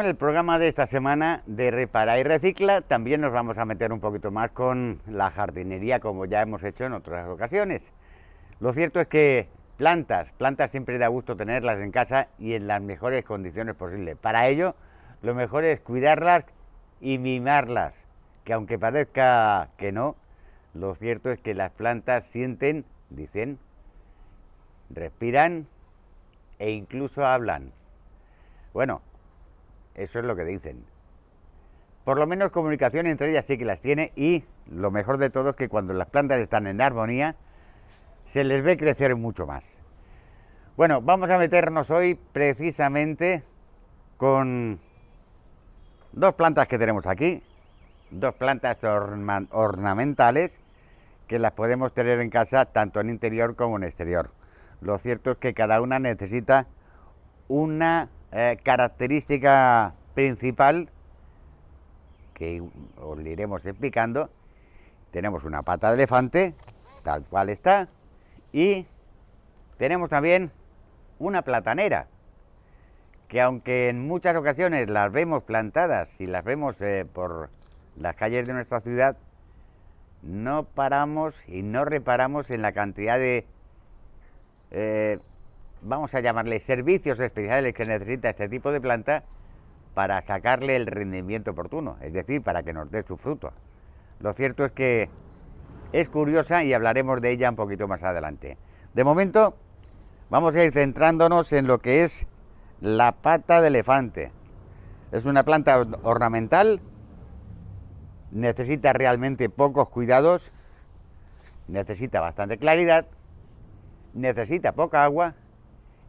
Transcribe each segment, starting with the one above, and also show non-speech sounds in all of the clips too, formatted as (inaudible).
en el programa de esta semana de Repara y Recicla también nos vamos a meter un poquito más con la jardinería como ya hemos hecho en otras ocasiones. Lo cierto es que plantas, plantas siempre da gusto tenerlas en casa y en las mejores condiciones posibles. Para ello, lo mejor es cuidarlas y mimarlas, que aunque parezca que no, lo cierto es que las plantas sienten, dicen, respiran e incluso hablan. Bueno, eso es lo que dicen. Por lo menos comunicación entre ellas sí que las tiene y lo mejor de todo es que cuando las plantas están en armonía se les ve crecer mucho más. Bueno, vamos a meternos hoy precisamente con dos plantas que tenemos aquí, dos plantas ornamentales que las podemos tener en casa tanto en interior como en exterior. Lo cierto es que cada una necesita una eh, característica principal que os iremos explicando. Tenemos una pata de elefante, tal cual está, y tenemos también una platanera, que aunque en muchas ocasiones las vemos plantadas y las vemos eh, por las calles de nuestra ciudad, no paramos y no reparamos en la cantidad de eh, vamos a llamarle servicios especiales que necesita este tipo de planta para sacarle el rendimiento oportuno, es decir, para que nos dé sus frutos. Lo cierto es que es curiosa y hablaremos de ella un poquito más adelante. De momento, vamos a ir centrándonos en lo que es la pata de elefante. Es una planta ornamental, necesita realmente pocos cuidados, necesita bastante claridad, necesita poca agua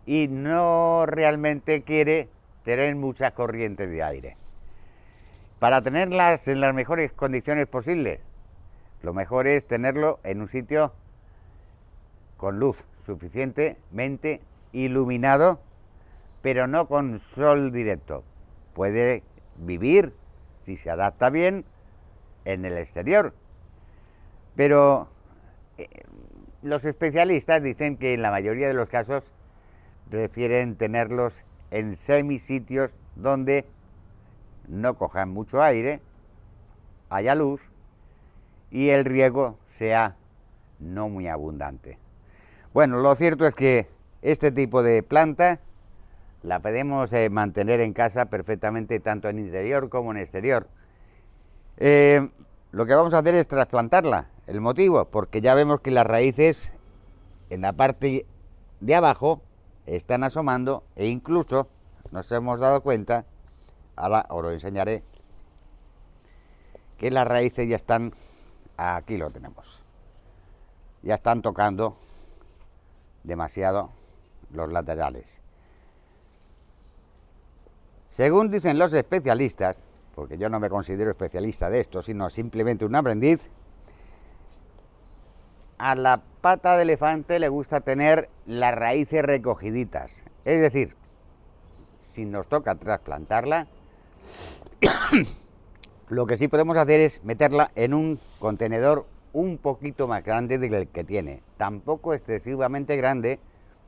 y no realmente quiere tener muchas corrientes de aire. Para tenerlas en las mejores condiciones posibles, lo mejor es tenerlo en un sitio con luz suficientemente iluminado, pero no con sol directo. Puede vivir, si se adapta bien, en el exterior. Pero eh, los especialistas dicen que en la mayoría de los casos prefieren tenerlos en semisitios donde no cojan mucho aire, haya luz y el riego sea no muy abundante. Bueno, lo cierto es que este tipo de planta la podemos eh, mantener en casa perfectamente tanto en interior como en exterior. Eh, lo que vamos a hacer es trasplantarla. El motivo, porque ya vemos que las raíces en la parte de abajo están asomando e incluso nos hemos dado cuenta, ahora os lo enseñaré, que las raíces ya están, aquí lo tenemos, ya están tocando demasiado los laterales. Según dicen los especialistas, porque yo no me considero especialista de esto, sino simplemente un aprendiz, a la pata de elefante le gusta tener las raíces recogiditas. Es decir, si nos toca trasplantarla, (coughs) lo que sí podemos hacer es meterla en un contenedor un poquito más grande del que tiene. Tampoco excesivamente grande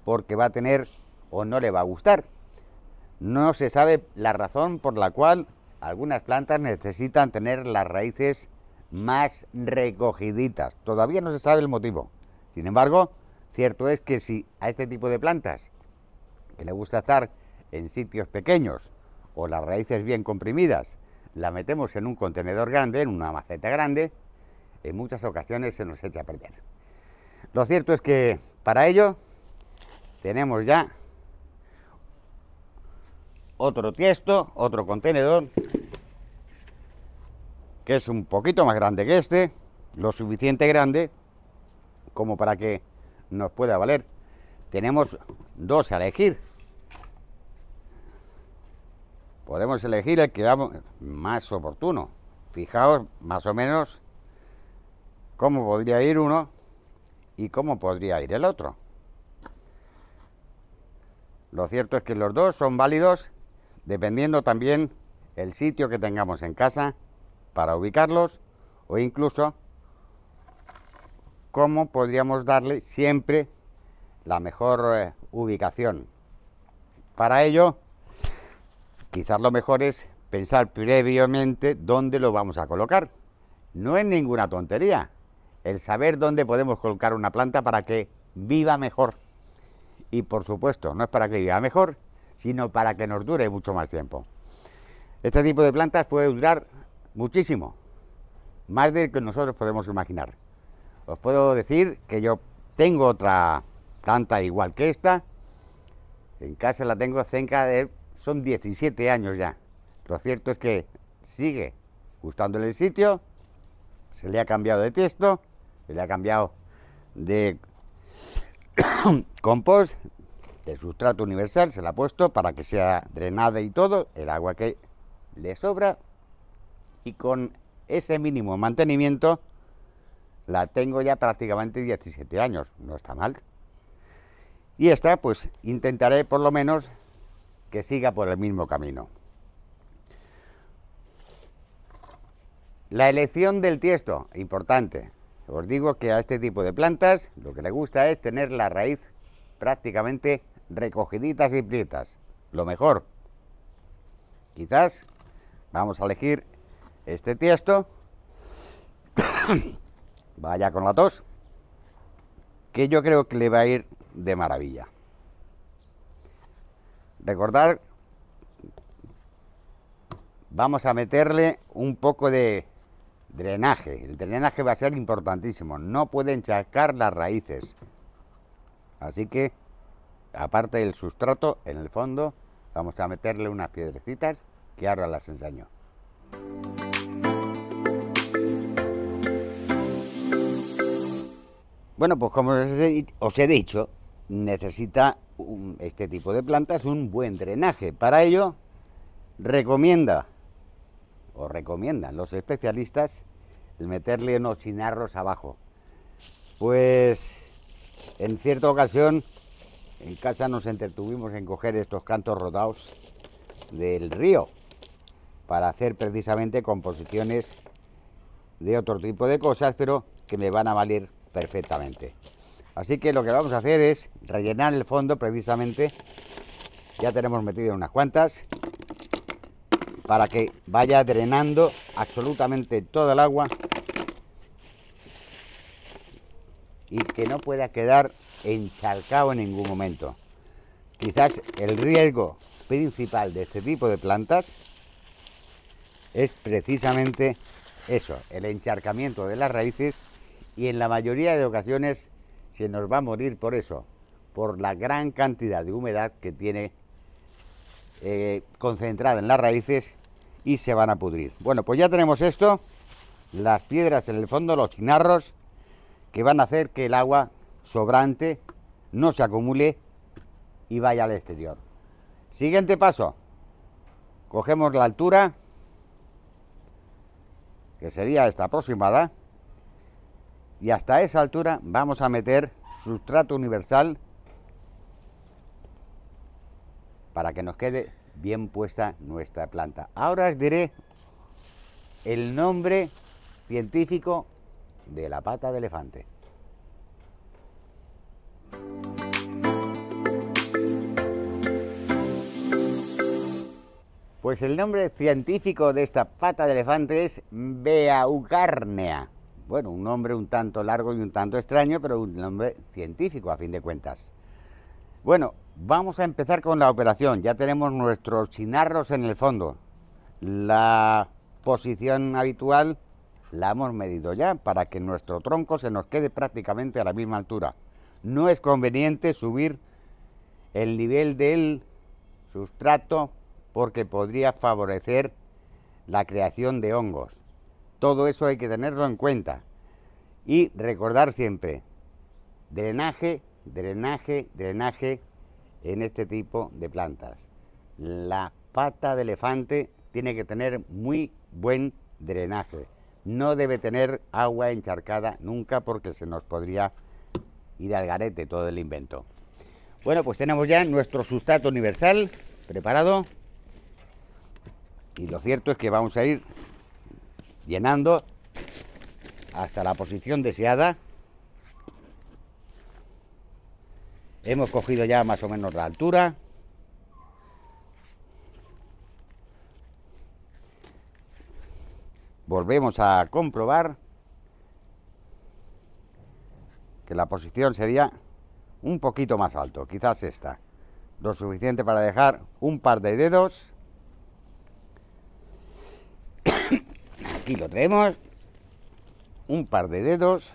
porque va a tener o no le va a gustar. No se sabe la razón por la cual algunas plantas necesitan tener las raíces más recogiditas. Todavía no se sabe el motivo. Sin embargo, cierto es que si a este tipo de plantas, que le gusta estar en sitios pequeños o las raíces bien comprimidas, la metemos en un contenedor grande, en una maceta grande, en muchas ocasiones se nos echa a perder. Lo cierto es que para ello tenemos ya otro tiesto, otro contenedor que es un poquito más grande que este, lo suficiente grande como para que nos pueda valer. Tenemos dos a elegir. Podemos elegir el que más oportuno. Fijaos más o menos cómo podría ir uno y cómo podría ir el otro. Lo cierto es que los dos son válidos dependiendo también el sitio que tengamos en casa para ubicarlos o incluso cómo podríamos darle siempre la mejor eh, ubicación. Para ello, quizás lo mejor es pensar previamente dónde lo vamos a colocar. No es ninguna tontería el saber dónde podemos colocar una planta para que viva mejor. Y por supuesto, no es para que viva mejor, sino para que nos dure mucho más tiempo. Este tipo de plantas puede durar muchísimo, más de lo que nosotros podemos imaginar. Os puedo decir que yo tengo otra planta igual que esta, en casa la tengo cerca de, son 17 años ya. Lo cierto es que sigue gustándole el sitio, se le ha cambiado de texto, se le ha cambiado de (coughs) compost, de sustrato universal, se la ha puesto para que sea drenada y todo, el agua que le sobra y con ese mínimo mantenimiento la tengo ya prácticamente 17 años, no está mal. Y esta pues intentaré por lo menos que siga por el mismo camino. La elección del tiesto, importante. Os digo que a este tipo de plantas lo que le gusta es tener la raíz prácticamente recogiditas y prietas. Lo mejor. Quizás vamos a elegir este tiesto. (coughs) Vaya con la tos. Que yo creo que le va a ir de maravilla. Recordar, vamos a meterle un poco de drenaje. El drenaje va a ser importantísimo. No puede encharcar las raíces. Así que, aparte del sustrato, en el fondo vamos a meterle unas piedrecitas que ahora las enseño. Bueno, pues como os he dicho, necesita este tipo de plantas un buen drenaje. Para ello, recomienda o recomiendan los especialistas el meterle unos chinarros abajo. Pues en cierta ocasión en casa nos entretuvimos en coger estos cantos rodados del río para hacer precisamente composiciones de otro tipo de cosas, pero que me van a valer perfectamente. Así que lo que vamos a hacer es rellenar el fondo precisamente. Ya tenemos metido unas cuantas. Para que vaya drenando absolutamente toda el agua. Y que no pueda quedar encharcado en ningún momento. Quizás el riesgo principal de este tipo de plantas es precisamente eso, el encharcamiento de las raíces y en la mayoría de ocasiones se nos va a morir por eso, por la gran cantidad de humedad que tiene eh, concentrada en las raíces y se van a pudrir. Bueno, pues ya tenemos esto, las piedras en el fondo, los chinarros, que van a hacer que el agua sobrante no se acumule y vaya al exterior. Siguiente paso, cogemos la altura, que sería esta aproximada, y hasta esa altura vamos a meter sustrato universal para que nos quede bien puesta nuestra planta. Ahora os diré el nombre científico de la pata de elefante. Pues el nombre científico de esta pata de elefante es Beaucarnea bueno, un nombre un tanto largo y un tanto extraño, pero un nombre científico a fin de cuentas. Bueno, vamos a empezar con la operación. Ya tenemos nuestros chinarros en el fondo. La posición habitual la hemos medido ya para que nuestro tronco se nos quede prácticamente a la misma altura. No es conveniente subir el nivel del sustrato porque podría favorecer la creación de hongos. Todo eso hay que tenerlo en cuenta. Y recordar siempre, drenaje, drenaje, drenaje en este tipo de plantas. La pata de elefante tiene que tener muy buen drenaje. No debe tener agua encharcada nunca porque se nos podría ir al garete todo el invento. Bueno, pues tenemos ya nuestro sustrato universal preparado. Y lo cierto es que vamos a ir llenando hasta la posición deseada. Hemos cogido ya más o menos la altura. Volvemos a comprobar que la posición sería un poquito más alto, quizás esta. Lo suficiente para dejar un par de dedos Aquí lo tenemos. Un par de dedos.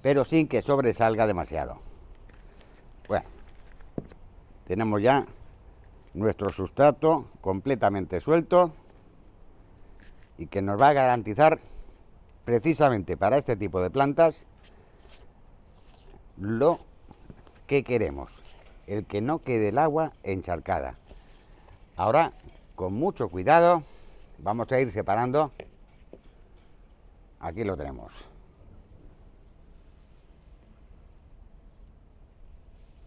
Pero sin que sobresalga demasiado. Bueno, tenemos ya nuestro sustrato completamente suelto y que nos va a garantizar precisamente para este tipo de plantas lo que queremos, el que no quede el agua encharcada. Ahora con mucho cuidado vamos a ir separando aquí lo tenemos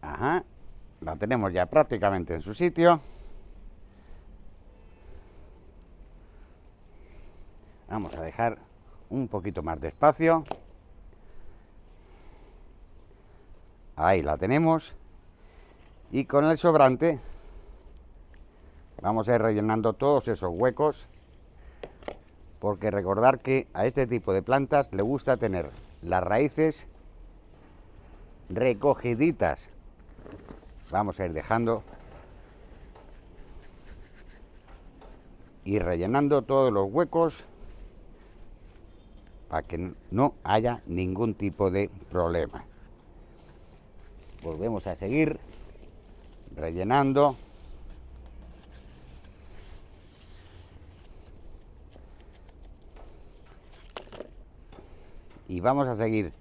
ajá la tenemos ya prácticamente en su sitio vamos a dejar un poquito más de espacio ahí la tenemos y con el sobrante Vamos a ir rellenando todos esos huecos, porque recordar que a este tipo de plantas le gusta tener las raíces recogiditas. Vamos a ir dejando y rellenando todos los huecos para que no haya ningún tipo de problema. Volvemos a seguir rellenando. y vamos a seguir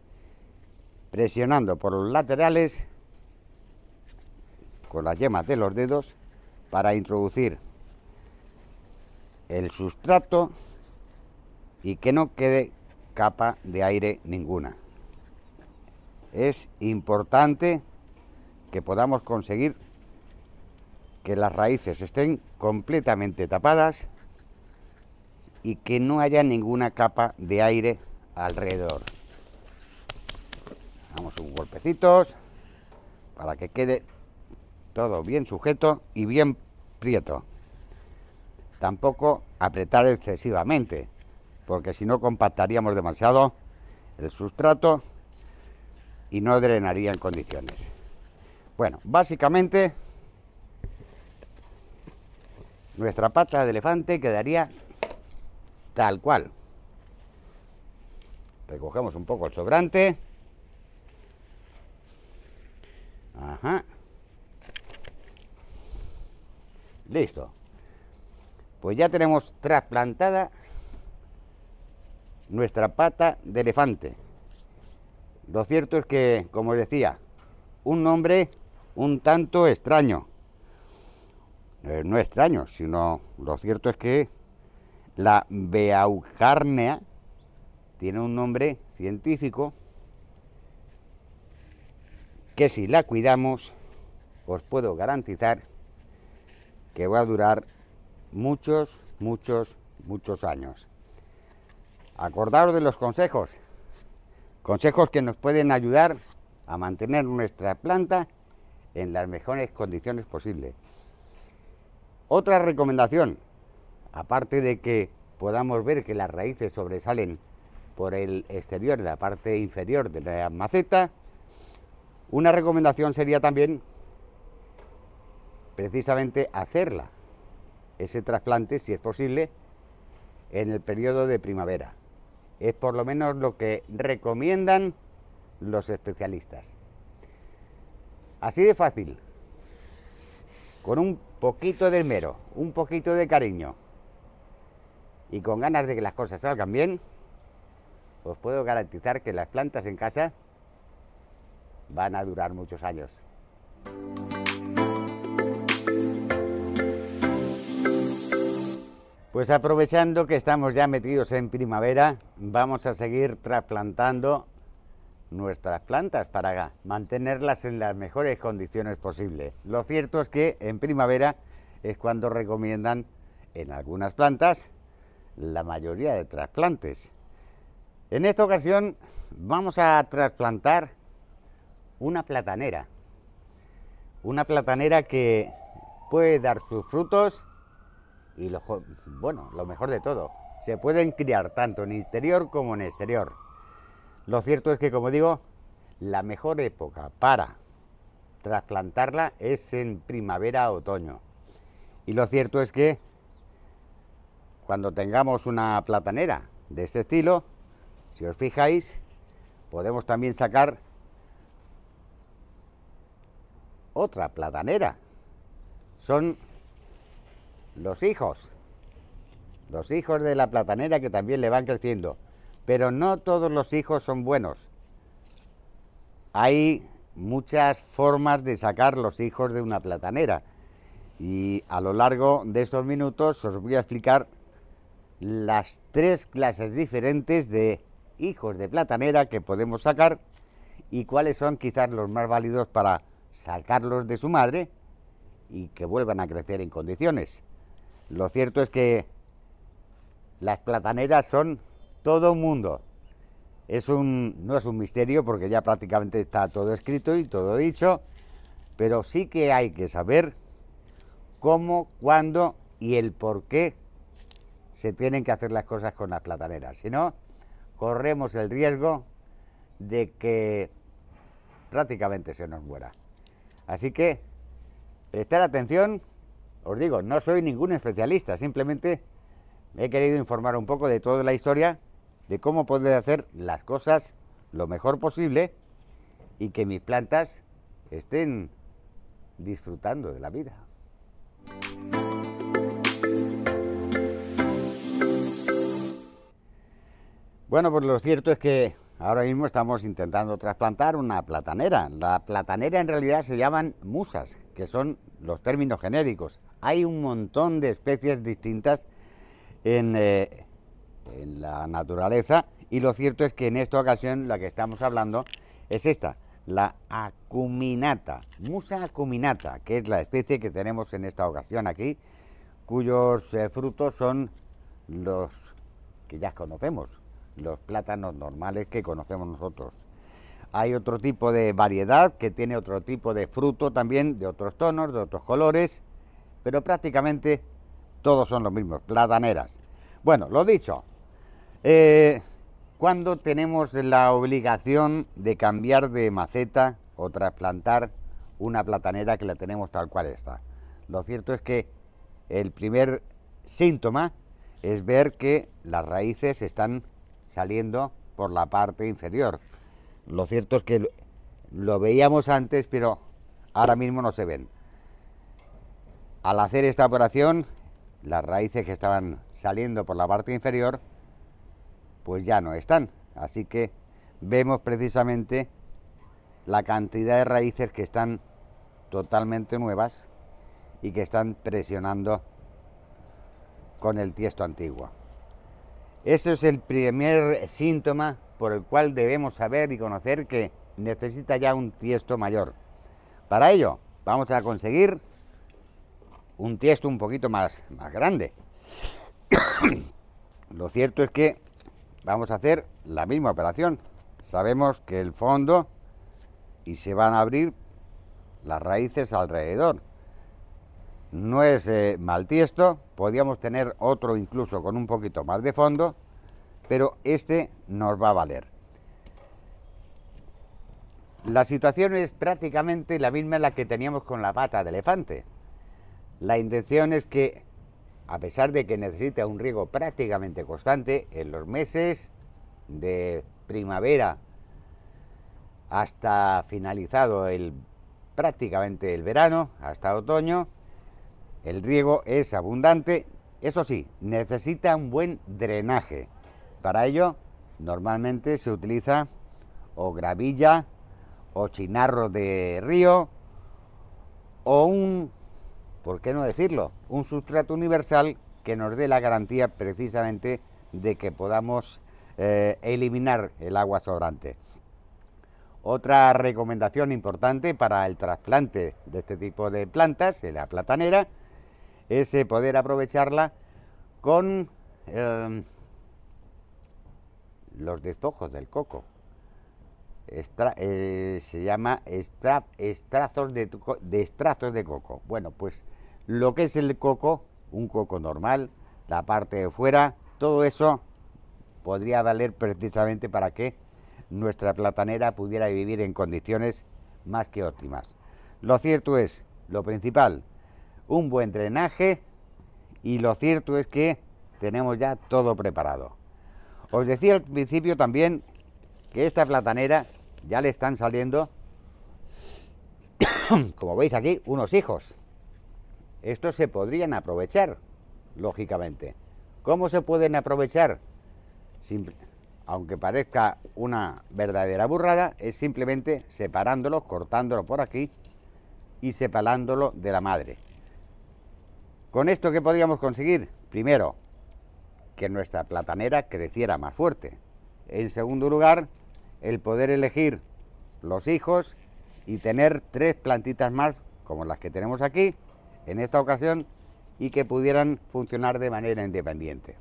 presionando por los laterales con las yemas de los dedos para introducir el sustrato y que no quede capa de aire ninguna. Es importante que podamos conseguir que las raíces estén completamente tapadas y que no haya ninguna capa de aire alrededor. Damos un golpecitos para que quede todo bien sujeto y bien prieto. Tampoco apretar excesivamente, porque si no compactaríamos demasiado el sustrato y no drenaría en condiciones. Bueno, básicamente nuestra pata de elefante quedaría tal cual. Recogemos un poco el sobrante. Ajá. Listo. Pues ya tenemos trasplantada nuestra pata de elefante. Lo cierto es que, como decía, un nombre un tanto extraño. Eh, no extraño, sino lo cierto es que la Beaucarnea tiene un nombre científico que si la cuidamos, os puedo garantizar que va a durar muchos, muchos, muchos años. Acordaros de los consejos, consejos que nos pueden ayudar a mantener nuestra planta en las mejores condiciones posibles. Otra recomendación, aparte de que podamos ver que las raíces sobresalen por el exterior, la parte inferior de la maceta. Una recomendación sería también precisamente hacerla, ese trasplante, si es posible, en el periodo de primavera. Es por lo menos lo que recomiendan los especialistas. Así de fácil, con un poquito de mero, un poquito de cariño y con ganas de que las cosas salgan bien, os puedo garantizar que las plantas en casa van a durar muchos años. Pues aprovechando que estamos ya metidos en primavera, vamos a seguir trasplantando nuestras plantas para mantenerlas en las mejores condiciones posibles. Lo cierto es que en primavera es cuando recomiendan en algunas plantas la mayoría de trasplantes. En esta ocasión vamos a trasplantar una platanera. Una platanera que puede dar sus frutos y lo, bueno, lo mejor de todo, se pueden criar tanto en interior como en exterior. Lo cierto es que, como digo, la mejor época para trasplantarla es en primavera-otoño. Y lo cierto es que cuando tengamos una platanera de este estilo, si os fijáis, podemos también sacar otra platanera. Son los hijos. Los hijos de la platanera que también le van creciendo. Pero no todos los hijos son buenos. Hay muchas formas de sacar los hijos de una platanera. Y a lo largo de estos minutos os voy a explicar las tres clases diferentes de hijos de platanera que podemos sacar y cuáles son quizás los más válidos para sacarlos de su madre y que vuelvan a crecer en condiciones. Lo cierto es que las plataneras son todo un mundo. Es un, no es un misterio porque ya prácticamente está todo escrito y todo dicho, pero sí que hay que saber cómo, cuándo y el por qué se tienen que hacer las cosas con las plataneras. no, corremos el riesgo de que prácticamente se nos muera. Así que, prestar atención, os digo, no soy ningún especialista, simplemente me he querido informar un poco de toda la historia, de cómo poder hacer las cosas lo mejor posible y que mis plantas estén disfrutando de la vida. Bueno, pues lo cierto es que ahora mismo estamos intentando trasplantar una platanera. La platanera en realidad se llaman musas, que son los términos genéricos. Hay un montón de especies distintas en, eh, la naturaleza y lo cierto es que en esta ocasión la que estamos hablando es esta, la acuminata, musa acuminata, que es la especie que tenemos en esta ocasión aquí, cuyos eh, frutos son los que ya conocemos, los plátanos normales que conocemos nosotros. Hay otro tipo de variedad que tiene otro tipo de fruto también, de otros tonos, de otros colores, pero prácticamente todos son los mismos, plataneras. Bueno, lo dicho, eh, ¿cuándo tenemos la obligación de cambiar de maceta o trasplantar una platanera que la tenemos tal cual está? Lo cierto es que el primer síntoma es ver que las raíces están saliendo por la parte inferior. Lo cierto es que lo veíamos antes, pero ahora mismo no se ven. Al hacer esta operación, las raíces que estaban saliendo por la parte inferior, pues ya no están. Así que vemos precisamente la cantidad de raíces que están totalmente nuevas y que están presionando con el tiesto antiguo. Ese es el primer síntoma por el cual debemos saber y conocer que necesita ya un tiesto mayor. Para ello, vamos a conseguir un tiesto un poquito más, más grande. (coughs) Lo cierto es que vamos a hacer la misma operación. Sabemos que el fondo y se van a abrir las raíces alrededor no es eh, mal tiesto, podríamos tener otro incluso con un poquito más de fondo, pero este nos va a valer. La situación es prácticamente la misma la que teníamos con la pata de elefante. La intención es que, a pesar de que necesita un riego prácticamente constante, en los meses de primavera hasta finalizado el, prácticamente el verano, hasta otoño, el riego es abundante, eso sí, necesita un buen drenaje. Para ello, normalmente se utiliza o gravilla o chinarro de río o un, ¿por qué no decirlo?, un sustrato universal que nos dé la garantía precisamente de que podamos eh, eliminar el agua sobrante. Otra recomendación importante para el trasplante de este tipo de plantas, la platanera, ese poder aprovecharla con em, los despojos del coco. Eh, se llama de, de de coco. Bueno, pues lo que es el coco, un coco normal, la parte de fuera, todo eso podría valer precisamente para que nuestra platanera pudiera vivir en condiciones más que óptimas. Lo cierto es, lo principal, un buen drenaje y lo cierto es que tenemos ya todo preparado. Os decía al principio también que esta platanera ya le están saliendo, (coughs) como veis aquí, unos hijos. Estos se podrían aprovechar, lógicamente. ¿Cómo se pueden aprovechar? aunque parezca una verdadera burrada, es simplemente separándolos, cortándolo por aquí y separándolo de la madre. Con esto, ¿qué podríamos conseguir? Primero, que nuestra platanera creciera más fuerte. En segundo lugar, el poder elegir los hijos y tener tres plantitas más, como las que tenemos aquí, en esta ocasión, y que pudieran funcionar de manera independiente.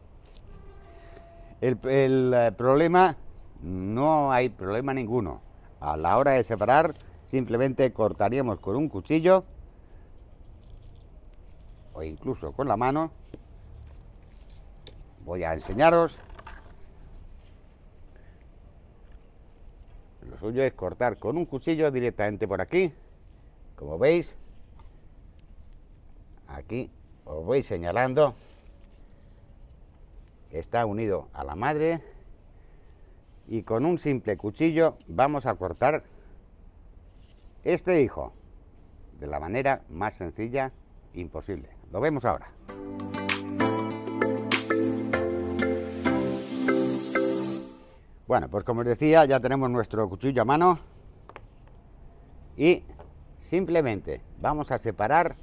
El, el eh, problema, no hay problema ninguno. A la hora de separar, simplemente cortaríamos con un cuchillo o incluso con la mano, voy a enseñaros. Lo suyo es cortar con un cuchillo directamente por aquí, como veis. Aquí os voy señalando está unido a la madre y con un simple cuchillo vamos a cortar este hijo de la manera más sencilla imposible. Lo vemos ahora. Bueno, pues como os decía, ya tenemos nuestro cuchillo a mano y simplemente vamos a separar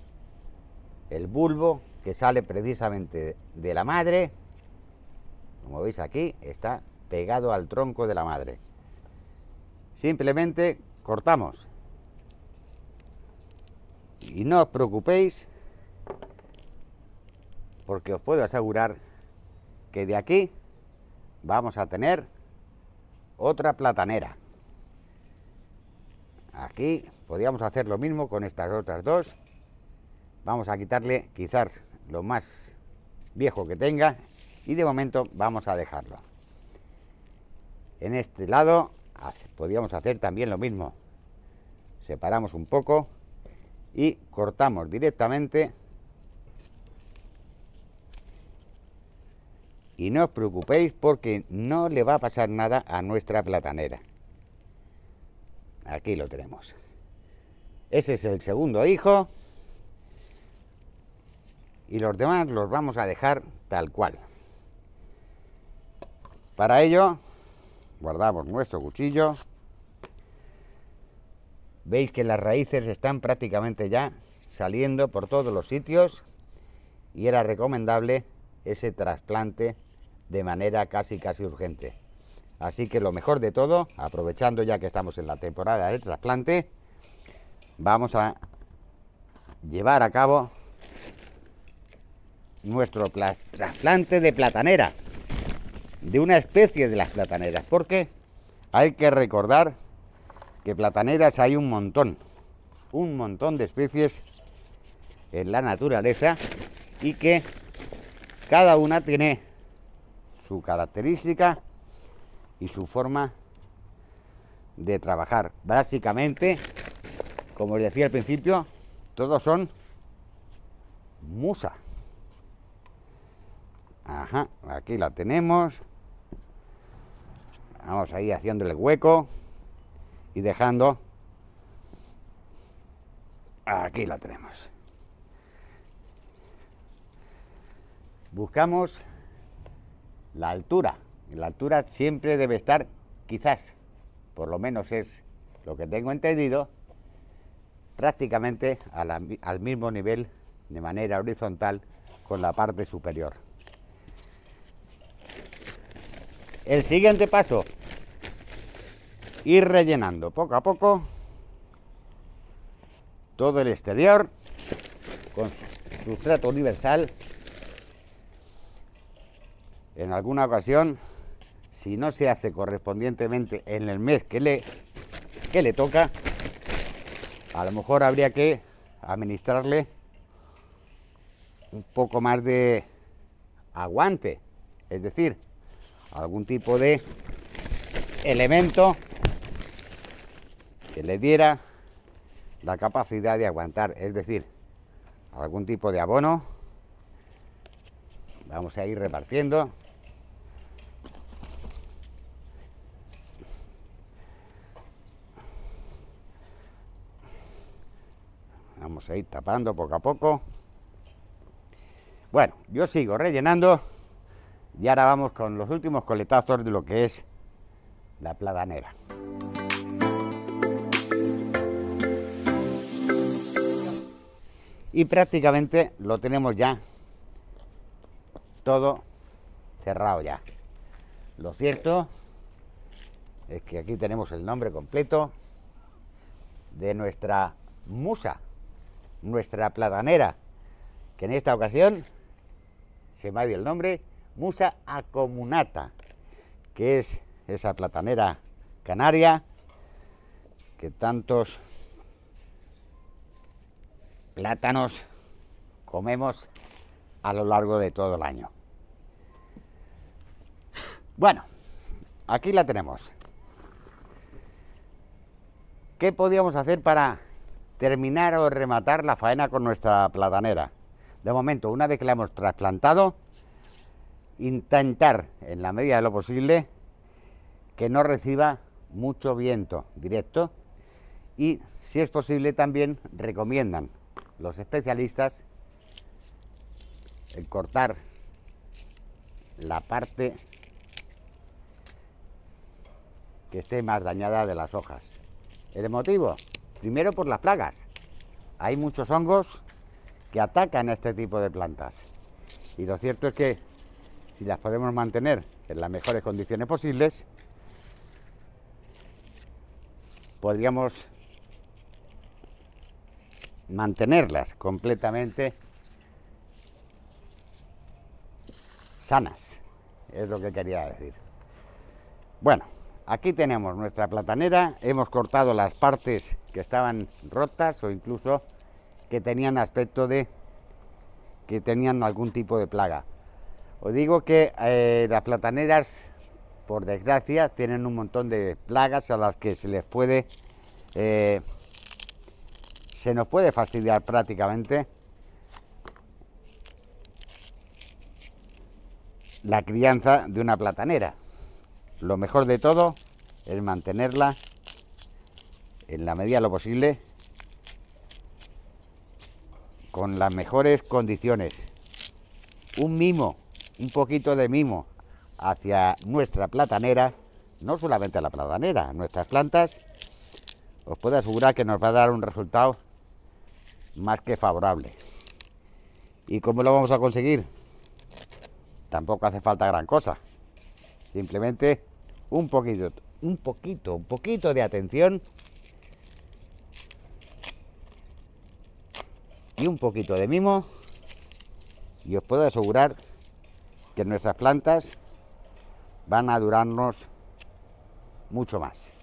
el bulbo que sale precisamente de la madre. Como veis aquí, está pegado al tronco de la madre. Simplemente cortamos. Y no os preocupéis porque os puedo asegurar que de aquí vamos a tener otra platanera. Aquí podríamos hacer lo mismo con estas otras dos. Vamos a quitarle quizás lo más viejo que tenga y de momento vamos a dejarlo. En este lado podríamos hacer también lo mismo. Separamos un poco y cortamos directamente y no os preocupéis porque no le va a pasar nada a nuestra platanera. Aquí lo tenemos. Ese es el segundo hijo y los demás los vamos a dejar tal cual. Para ello, guardamos nuestro cuchillo. Veis que las raíces están prácticamente ya saliendo por todos los sitios y era recomendable ese trasplante de manera casi casi urgente. Así que lo mejor de todo, aprovechando ya que estamos en la temporada del trasplante, vamos a llevar a cabo nuestro trasplante de platanera, de una especie de las plataneras, porque hay que recordar que plataneras hay un montón, un montón de especies en la naturaleza y que cada una tiene su característica y su forma de trabajar. Básicamente, como os decía al principio, todos son musa. Ajá, aquí la tenemos. Vamos ahí haciéndole hueco y dejando. Aquí la tenemos. buscamos la altura. La altura siempre debe estar, quizás, por lo menos es lo que tengo entendido, prácticamente al, mismo nivel de manera horizontal con la parte superior. El siguiente paso, ir rellenando poco a poco todo el exterior con sustrato universal en alguna ocasión, si no se hace correspondientemente en el mes que le, que le toca, a lo mejor habría que administrarle un poco más de aguante, es decir, algún tipo de elemento que le diera la capacidad de aguantar, es decir, algún tipo de abono. Vamos a ir repartiendo ir tapando poco a poco. Bueno, yo sigo rellenando y ahora vamos con los últimos coletazos de lo que es la pladanera. Y prácticamente lo tenemos ya todo cerrado ya. Lo cierto es que aquí tenemos el nombre completo de nuestra musa nuestra platanera, que en esta ocasión se me ha el nombre, Musa Acomunata, que es esa platanera canaria que tantos plátanos comemos a lo largo de todo el año. Bueno, aquí la tenemos. ¿Qué podíamos hacer para terminar o rematar la faena con nuestra platanera. De momento, una vez que la hemos trasplantado, intentar, en la medida de lo posible, que no reciba mucho viento directo y, si es posible, también recomiendan los especialistas el cortar la parte que esté más dañada de las hojas. ¿El motivo? Primero por las plagas. Hay muchos hongos que atacan a este tipo de plantas. Y lo cierto es que si las podemos mantener en las mejores condiciones posibles, podríamos mantenerlas completamente sanas. Es lo que quería decir. Bueno, Aquí tenemos nuestra platanera, hemos cortado las partes que estaban rotas o incluso que tenían aspecto de que tenían algún tipo de plaga. Os digo que eh, las plataneras, por desgracia, tienen un montón de plagas a las que se les puede, eh, se nos puede fastidiar prácticamente la crianza de una platanera. Lo mejor de todo es mantenerla en la medida de lo posible con las mejores condiciones. Un mimo, un poquito de mimo hacia nuestra platanera, no solamente la platanera, nuestras plantas, os puedo asegurar que nos va a dar un resultado más que favorable. ¿Y cómo lo vamos a conseguir? Tampoco hace falta gran cosa. Simplemente un poquito, un poquito, un poquito de atención y un poquito de mimo y os puedo asegurar que nuestras plantas van a durarnos mucho más.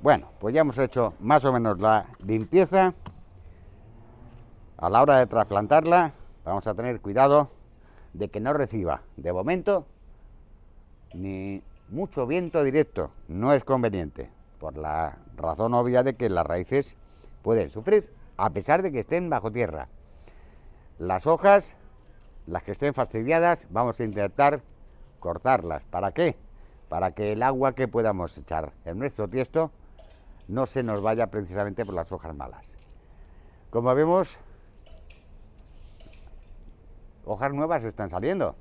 Bueno, pues ya hemos hecho más o menos la limpieza. A la hora de trasplantarla vamos a tener cuidado de que no reciba de momento ni mucho viento directo no es conveniente, por la razón obvia de que las raíces pueden sufrir, a pesar de que estén bajo tierra. Las hojas, las que estén fastidiadas, vamos a intentar cortarlas. ¿Para qué? Para que el agua que podamos echar en nuestro tiesto no se nos vaya precisamente por las hojas malas. Como vemos, hojas nuevas están saliendo.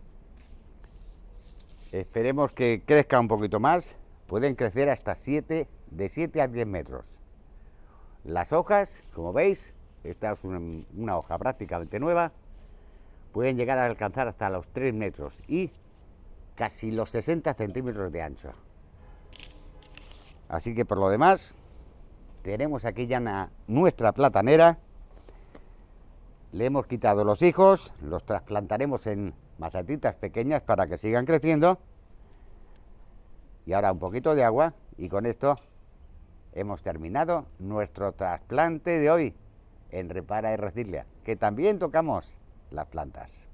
Esperemos que crezca un poquito más. Pueden crecer hasta 7, de 7 a 10 metros. Las hojas, como veis, esta es una, hoja prácticamente nueva, pueden llegar a alcanzar hasta los 3 metros y casi los 60 centímetros de ancho. Así que por lo demás, tenemos aquí ya nuestra platanera. Le hemos quitado los hijos, los trasplantaremos en Mazatitas pequeñas para que sigan creciendo. Y ahora un poquito de agua y con esto hemos terminado nuestro trasplante de hoy en Repara y Recicla, que también tocamos las plantas.